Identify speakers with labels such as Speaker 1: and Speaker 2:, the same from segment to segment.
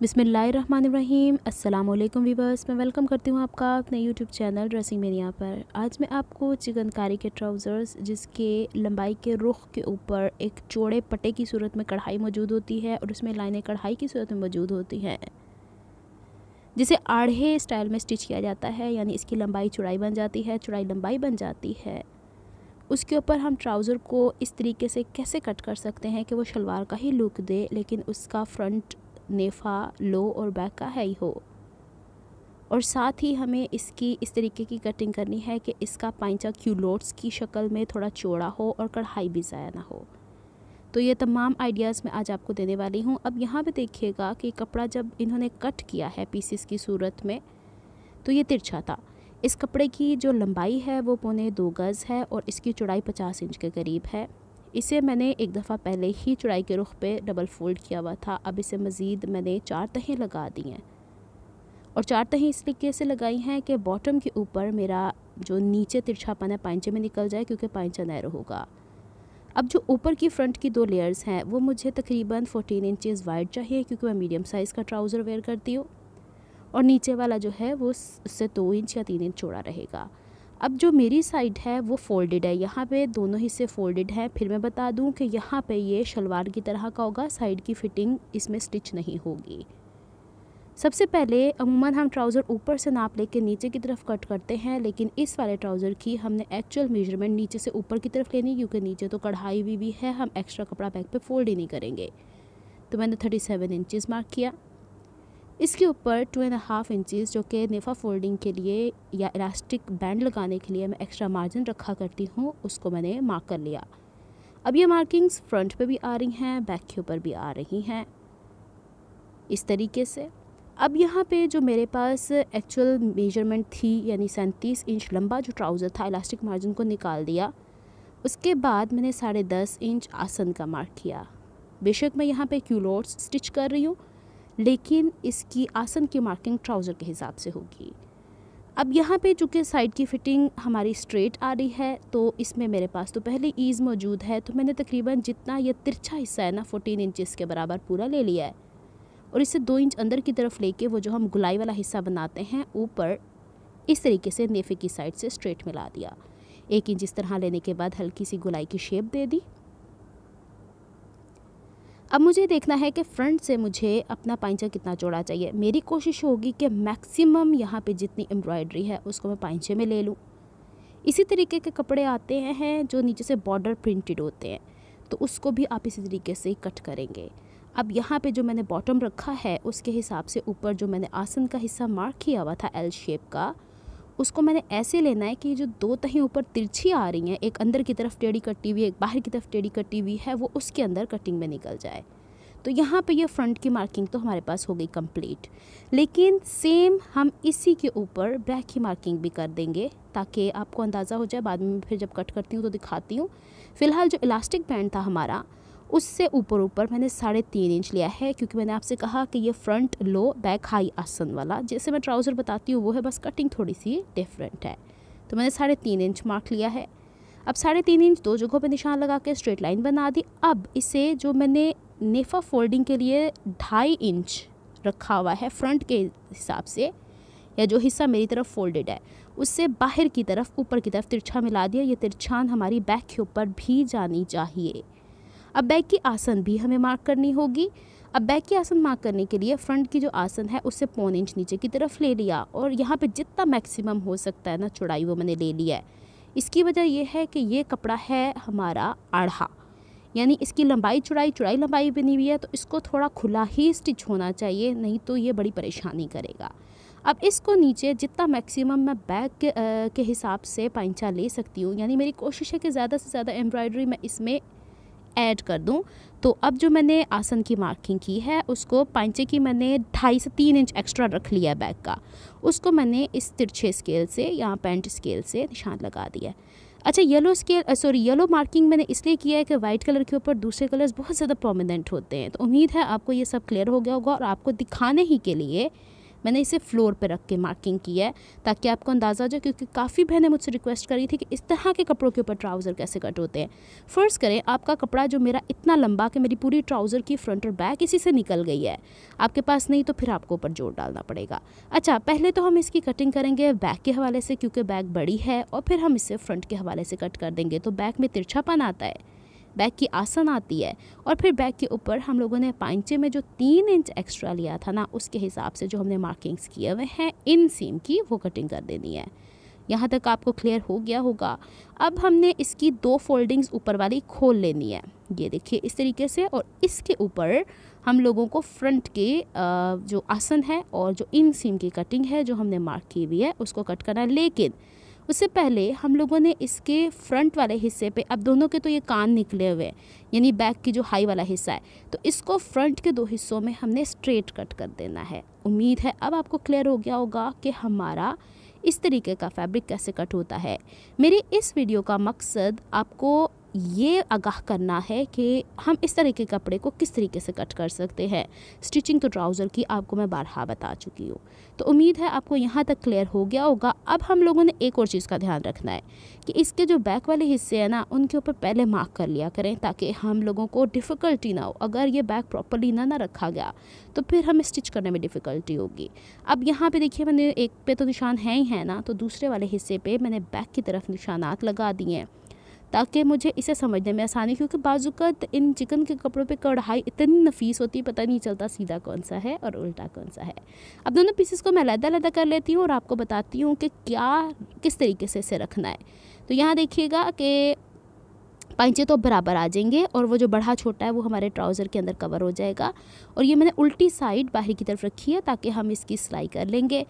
Speaker 1: बिसमीम् अल्लाम वीबर्स वीवर्स मैं वेलकम करती हूँ आपका अपने यूट्यूब चैनल ड्रेसिंग मेरिया पर आज मैं आपको चिकनकारी के ट्राउज़र्स जिसके लंबाई के रुख के ऊपर एक चौड़े पटे की सूरत में कढ़ाई मौजूद होती है और उसमें लाइनें कढ़ाई की सूरत में मौजूद होती हैं जिसे आढ़े स्टाइल में स्टिच किया जाता है यानी इसकी लंबाई चौड़ाई बन जाती है चौड़ाई लंबाई बन जाती है उसके ऊपर हम ट्राउज़र को इस तरीके से कैसे कट कर सकते हैं कि वो शलवार का ही लुक दे लेकिन उसका फ्रंट नेफा लो और बैक का है ही हो और साथ ही हमें इसकी इस तरीके की कटिंग करनी है कि इसका पाइचा क्यूलोट्स की शक्ल में थोड़ा चौड़ा हो और कढ़ाई भी ज़ाया ना हो तो ये तमाम आइडियाज़ मैं आज आपको देने वाली हूँ अब यहाँ पे देखिएगा कि कपड़ा जब इन्होंने कट किया है पीसीस की सूरत में तो ये तिरछा था इस कपड़े की जो लंबाई है वो पौने दो गज़ है और इसकी चौड़ाई पचास इंच के करीब है इसे मैंने एक दफ़ा पहले ही चुड़ाई के रुख पे डबल फोल्ड किया हुआ था अब इसे मज़ीद मैंने चार तहें लगा दी हैं और चार तहें इस तरीके से लगाई हैं कि बॉटम के ऊपर मेरा जो नीचे तिरछापन है पैंचे में निकल जाए क्योंकि पाइंचा नैर होगा अब जो ऊपर की फ्रंट की दो लेयर्स हैं वो मुझे तकरीबन 14 इंचेस वाइड चाहिए क्योंकि मैं मीडियम साइज़ का ट्राउज़र वेयर करती हूँ और नीचे वाला जो है वो उससे दो इंच या तीन इंच चौड़ा रहेगा अब जो मेरी साइड है वो फोल्डेड है यहाँ पे दोनों हिस्से फोल्डेड हैं फिर मैं बता दूँ कि यहाँ पे ये शलवार की तरह का होगा साइड की फ़िटिंग इसमें स्टिच नहीं होगी सबसे पहले अमूमन हम ट्राउज़र ऊपर से नाप लेके नीचे की तरफ कट करते हैं लेकिन इस वाले ट्राउज़र की हमने एक्चुअल मेजरमेंट नीचे से ऊपर की तरफ लेनी क्योंकि नीचे तो कढ़ाई भी, भी है हम एक्स्ट्रा कपड़ा बैग पर फोल्ड ही नहीं करेंगे तो मैंने थर्टी सेवन मार्क किया इसके ऊपर टू एंड हाफ इंचज़ जो कि नेफा फोल्डिंग के लिए या इलास्टिक बैंड लगाने के लिए मैं एक्स्ट्रा मार्जिन रखा करती हूँ उसको मैंने मार्क कर लिया अब ये मार्किंग्स फ्रंट पे भी आ रही हैं बैक के ऊपर भी आ रही हैं इस तरीके से अब यहाँ पे जो मेरे पास एक्चुअल मेजरमेंट थी यानी सैंतीस इंच लंबा जो ट्राउज़र था इलास्टिक मार्जिन को निकाल दिया उसके बाद मैंने साढ़े दस इंच आसन का मार्क किया बेशक मैं यहाँ पे क्यूलोट्स स्टिच कर रही हूँ लेकिन इसकी आसन की मार्किंग ट्राउज़र के हिसाब से होगी अब यहाँ पे चूँकि साइड की फ़िटिंग हमारी स्ट्रेट आ रही है तो इसमें मेरे पास तो पहले ईज़ मौजूद है तो मैंने तकरीबन जितना ये तिरछा हिस्सा है ना फोटीन इंच के बराबर पूरा ले लिया है और इसे दो इंच अंदर की तरफ लेके वो जो हम गुलाई वाला हिस्सा बनाते हैं ऊपर इस तरीके से नेफे की साइड से स्ट्रेट मिला दिया एक इंच इस तरह लेने के बाद हल्की सी गुलाई की शेप दे दी अब मुझे देखना है कि फ्रंट से मुझे अपना पाइचा कितना चौड़ा चाहिए मेरी कोशिश होगी कि मैक्सिमम यहाँ पे जितनी एम्ब्रॉयडरी है उसको मैं पाइचे में ले लूँ इसी तरीके के कपड़े आते हैं जो नीचे से बॉर्डर प्रिंटेड होते हैं तो उसको भी आप इसी तरीके से कट करेंगे अब यहाँ पे जो मैंने बॉटम रखा है उसके हिसाब से ऊपर जो मैंने आसन का हिस्सा मार्क किया हुआ था एल शेप का उसको मैंने ऐसे लेना है कि जो दो तहीं ऊपर तिरछी आ रही हैं एक अंदर की तरफ टेढ़ी कटी हुई है एक बाहर की तरफ टेढ़ी कटी हुई है वो उसके अंदर कटिंग में निकल जाए तो यहाँ पे ये फ्रंट की मार्किंग तो हमारे पास हो गई कंप्लीट लेकिन सेम हम इसी के ऊपर बैक की मार्किंग भी कर देंगे ताकि आपको अंदाज़ा हो जाए बाद में फिर जब कट करती हूँ तो दिखाती हूँ फ़िलहाल जो इलास्टिक बैंड था हमारा उससे ऊपर ऊपर मैंने साढ़े तीन इंच लिया है क्योंकि मैंने आपसे कहा कि ये फ्रंट लो बैक हाई आसन वाला जैसे मैं ट्राउज़र बताती हूँ वो है बस कटिंग थोड़ी सी डिफरेंट है तो मैंने साढ़े तीन इंच मार्क लिया है अब साढ़े तीन इंच दो जगहों पर निशान लगा के स्ट्रेट लाइन बना दी अब इसे जो मैंने नेफा फोल्डिंग के लिए ढाई इंच रखा हुआ है फ्रंट के हिसाब से या जो हिस्सा मेरी तरफ फोल्डेड है उससे बाहर की तरफ ऊपर की तरफ तिरछा मिला दिया ये तिरछान हमारी बैक के ऊपर भी जानी चाहिए अब बैक की आसन भी हमें मार्क करनी होगी अब बैक की आसन मार्क करने के लिए फ्रंट की जो आसन है उससे पौन इंच नीचे की तरफ ले लिया और यहाँ पे जितना मैक्सिमम हो सकता है ना चौड़ाई वो मैंने ले लिया है इसकी वजह यह है कि ये कपड़ा है हमारा आढ़ा यानी इसकी लंबाई चौड़ाई चौड़ाई लंबाई बनी हुई है तो इसको थोड़ा खुला ही स्टिच होना चाहिए नहीं तो ये बड़ी परेशानी करेगा अब इसको नीचे जितना मैक्सिमम मैं बैक के, के हिसाब से पैंचा ले सकती हूँ यानी मेरी कोशिश है कि ज़्यादा से ज़्यादा एम्ब्रॉयडरी मैं इसमें ऐड कर दूँ तो अब जो मैंने आसन की मार्किंग की है उसको पैंचे की मैंने ढाई से तीन इंच एक्स्ट्रा रख लिया है बैग का उसको मैंने इस तिरछे स्केल से या पेंट स्केल से निशान लगा दिया अच्छा yellow scale sorry yellow marking मैंने इसलिए किया है कि वाइट कलर के ऊपर दूसरे कलर्स बहुत ज़्यादा प्रोमिनेंट होते हैं तो उम्मीद है आपको ये सब क्लियर हो गया होगा और आपको दिखाने ही के लिए मैंने इसे फ्लोर पर रख के मार्किंग की है ताकि आपको अंदाज़ा हो जाए क्योंकि काफ़ी बहनें मुझसे रिक्वेस्ट करी थी कि इस तरह के कपड़ों के ऊपर ट्राउज़र कैसे कट होते हैं फर्स्ट करें आपका कपड़ा जो मेरा इतना लंबा कि मेरी पूरी ट्राउज़र की फ्रंट और बैक इसी से निकल गई है आपके पास नहीं तो फिर आपको ऊपर जोर डालना पड़ेगा अच्छा पहले तो हम इसकी कटिंग करेंगे बैक के हवाले से क्योंकि बैक बड़ी है और फिर हम इसे फ्रंट के हवाले से कट कर देंगे तो बैक में तिरछापन आता है बैग की आसन आती है और फिर बैग के ऊपर हम लोगों ने पाइंचे में जो तीन इंच एक्स्ट्रा लिया था ना उसके हिसाब से जो हमने मार्किंग्स किए हुए हैं इन सीम की वो कटिंग कर देनी है यहाँ तक आपको क्लियर हो गया होगा अब हमने इसकी दो फोल्डिंग्स ऊपर वाली खोल लेनी है ये देखिए इस तरीके से और इसके ऊपर हम लोगों को फ्रंट के जो आसन है और जो इन सीम की कटिंग है जो हमने मार्क की हुई है उसको कट करना है लेकिन उससे पहले हम लोगों ने इसके फ्रंट वाले हिस्से पे अब दोनों के तो ये कान निकले हुए हैं यानी बैक की जो हाई वाला हिस्सा है तो इसको फ्रंट के दो हिस्सों में हमने स्ट्रेट कट कर देना है उम्मीद है अब आपको क्लियर हो गया होगा कि हमारा इस तरीके का फैब्रिक कैसे कट होता है मेरी इस वीडियो का मकसद आपको ये आगाह करना है कि हम इस तरह के कपड़े को किस तरीके से कट कर सकते हैं स्टिचिंग तो ट्राउज़र की आपको मैं बारहा बता चुकी हूँ तो उम्मीद है आपको यहाँ तक क्लियर हो गया होगा अब हम लोगों ने एक और चीज़ का ध्यान रखना है कि इसके जो बैक वाले हिस्से हैं ना उनके ऊपर पहले मार्क कर लिया करें ताकि हम लोगों को डिफ़िकल्टी ना हो अगर ये बैग प्रॉपरली ना ना रखा गया तो फिर हमें स्टिच करने में डिफ़िकल्टी होगी अब यहाँ पर देखिए मैंने एक पे तो निशान है ही है ना तो दूसरे वाले हिस्से पर मैंने बैक की तरफ निशानात लगा दिए हैं ताकि मुझे इसे समझने में आसानी क्योंकि बाजूकत इन चिकन के कपड़ों पे कढ़ाई इतनी नफीस होती है पता नहीं चलता सीधा कौन सा है और उल्टा कौन सा है अब दोनों पीसेस को मैं अलहदा लहदा कर लेती हूँ और आपको बताती हूँ कि क्या किस तरीके से इसे रखना है तो यहाँ देखिएगा कि पंचे तो बराबर आ जाएंगे और वो जो बड़ा छोटा है वो हमारे ट्राउज़र के अंदर कवर हो जाएगा और ये मैंने उल्टी साइड बाहर की तरफ रखी है ताकि हम इसकी सिलाई कर लेंगे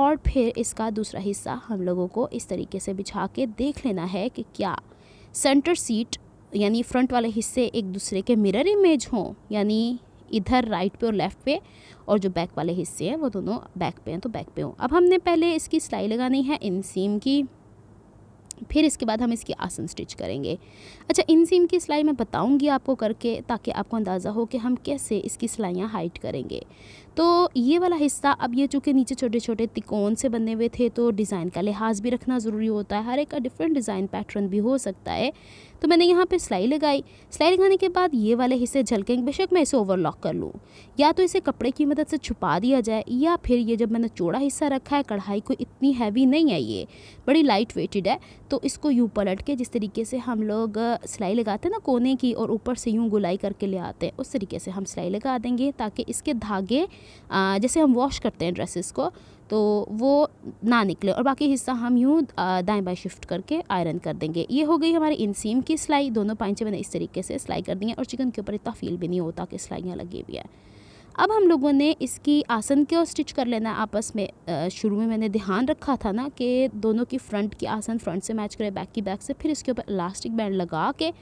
Speaker 1: और फिर इसका दूसरा हिस्सा हम लोगों को इस तरीके से बिछा के देख लेना है कि क्या सेंटर सीट यानी फ्रंट वाले हिस्से एक दूसरे के मिरर इमेज हों यानी इधर राइट पे और लेफ़्ट पे और जो बैक वाले हिस्से हैं वो दोनों बैक पे हैं तो बैक पे हों अब हमने पहले इसकी सिलाई लगानी है इनसीम की फिर इसके बाद हम इसकी आसन स्टिच करेंगे अच्छा इनसीम की सिलाई मैं बताऊंगी आपको करके ताकि आपको अंदाज़ा हो कि हम कैसे इसकी सिलाइयाँ हाइट करेंगे तो ये वाला हिस्सा अब ये चूँकि नीचे छोटे छोटे तिकोन से बने हुए थे तो डिज़ाइन का लिहाज भी रखना ज़रूरी होता है हर एक का डिफरेंट डिज़ाइन पैटर्न भी हो सकता है तो मैंने यहाँ पे सिलाई लगाई सिलाई लगाने के बाद ये वाले हिस्से झलकेंगे बेशक मैं इसे ओवरलॉक कर लूँ या तो इसे कपड़े की मदद से छुपा दिया जाए या फिर ये जब मैंने चौड़ा हिस्सा रखा है कढ़ाई को इतनी हैवी नहीं है ये बड़ी लाइट वेटेड है तो इसको यूँ पलट के जिस तरीके से हम लोग सिलाई लगाते हैं ना कोने की और ऊपर से यूँ गुलाई करके ले आते हैं उस तरीके से हम सिलाई लगा देंगे ताकि इसके धागे जैसे हम वॉश करते हैं ड्रेसेस को तो वो ना निकले और बाकी हिस्सा हम यूँ दाएं बाएं शिफ्ट करके आयरन कर देंगे ये हो गई हमारी इनसीम की सिलाई दोनों पाइचे मैंने इस तरीके से सिलाई कर दी है और चिकन के ऊपर इतना फील भी नहीं होता कि सिलाइयाँ लगी हुई है अब हम लोगों ने इसकी आसन को स्टिच कर लेना आपस में शुरू में मैंने ध्यान रखा था ना कि दोनों की फ्रंट की आसन फ्रंट से मैच करें बैक की बैक से फिर इसके ऊपर इलास्टिक बैंड लगा के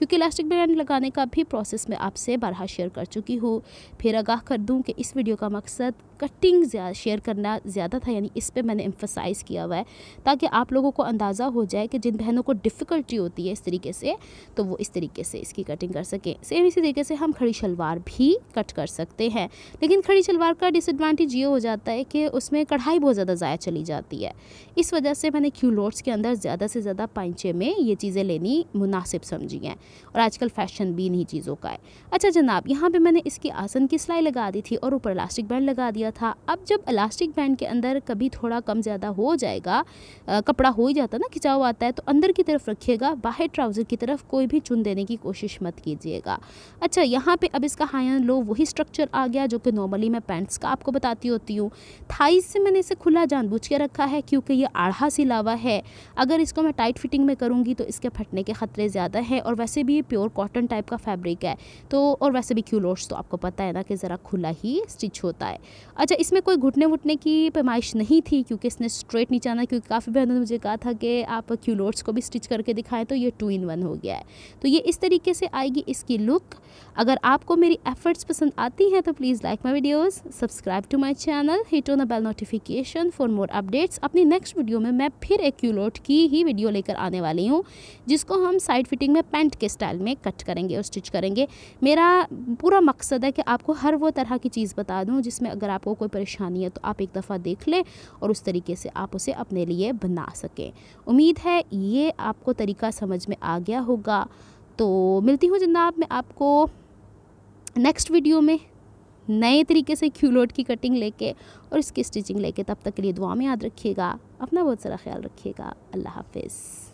Speaker 1: क्योंकि इलास्टिक बैंड लगाने का भी प्रोसेस मैं आपसे बारहा शेयर कर चुकी हूँ फिर आगाह कर दूँ कि इस वीडियो का मकसद कटिंग शेयर करना ज़्यादा था यानी इस पर मैंने एम्फोसाइज़ किया हुआ है ताकि आप लोगों को अंदाज़ा हो जाए कि जिन बहनों को डिफ़िकल्टी होती है इस तरीके से तो वो इस तरीके से इसकी कटिंग कर सकें सेम इसी तरीके से हम खड़ी शलवार भी कट कर सकते हैं लेकिन खड़ी शलवार का डिसएडवांटेज ये हो जाता है कि उसमें कढ़ाई बहुत ज़्यादा ज़ाया चली जाती है इस वजह से मैंने क्यू लोट्स के अंदर ज़्यादा से ज़्यादा पाइचे में ये चीज़ें लेनी मुनासिब समझी हैं और आजकल फैशन भी इन्हीं चीज़ों का है अच्छा जनाब यहाँ पे मैंने इसके आसन की सिलाई लगा दी थी और ऊपर इलास्टिक बैंड लगा दिया था अब जब इलास्टिक बैंड के अंदर कभी थोड़ा कम ज़्यादा हो जाएगा आ, कपड़ा हो ही जाता ना खिंचाव आता है तो अंदर की तरफ रखिएगा बाहर ट्राउज़र की तरफ कोई भी चुन देने की कोशिश मत कीजिएगा अच्छा यहाँ पर अब इसका हाई एंड लो वही स्ट्रक्चर आ गया जो कि नॉर्मली मैं पैंट्स का आपको बताती होती हूँ थाइज से मैंने इसे खुला जानबूझ के रखा है क्योंकि ये आढ़ा सिलावा है अगर इसको मैं टाइट फिटिंग में करूँगी तो इसके फटने के ख़तरे ज़्यादा है और वैसे वैसे भी ये प्योर कॉटन टाइप का फैब्रिक है तो और वैसे भी क्यूलोट्स तो आपको पता है ना कि ज़रा खुला ही स्टिच होता है अच्छा इसमें कोई घुटने वुटने की पैमाइश नहीं थी क्योंकि इसने स्ट्रेट नीचे आना क्योंकि काफ़ी बहनों ने मुझे कहा था कि आप क्यूलोट्स को भी स्टिच करके दिखाएं तो ये टू इन वन हो गया है तो ये इस तरीके से आएगी इसकी लुक अगर आपको मेरी एफर्ट्स पसंद आती हैं तो please like my videos subscribe to my channel hit on the bell notification for more updates अपनी नेक्स्ट वीडियो में मैं फिर एक क्यूलोट की ही वीडियो लेकर आने वाली हूँ जिसको हम साइड फिटिंग में पेंट के स्टाइल में कट करेंगे और स्टिच करेंगे मेरा पूरा मकसद है कि आपको हर वो तरह की चीज़ बता दूँ जिसमें अगर आपको कोई परेशानी है तो आप एक दफ़ा देख लें और उस तरीके से आप उसे अपने लिए बना सकें उम्मीद है ये आपको तरीका समझ में आ गया होगा तो मिलती हूँ जनाब मैं आपको नेक्स्ट वीडियो में नए तरीके से क्यूलोट की कटिंग लेके और इसकी स्टिचिंग लेके तब तक के लिए दुआ में याद रखिएगा अपना बहुत सारा ख्याल रखिएगा अल्लाह हाफिज़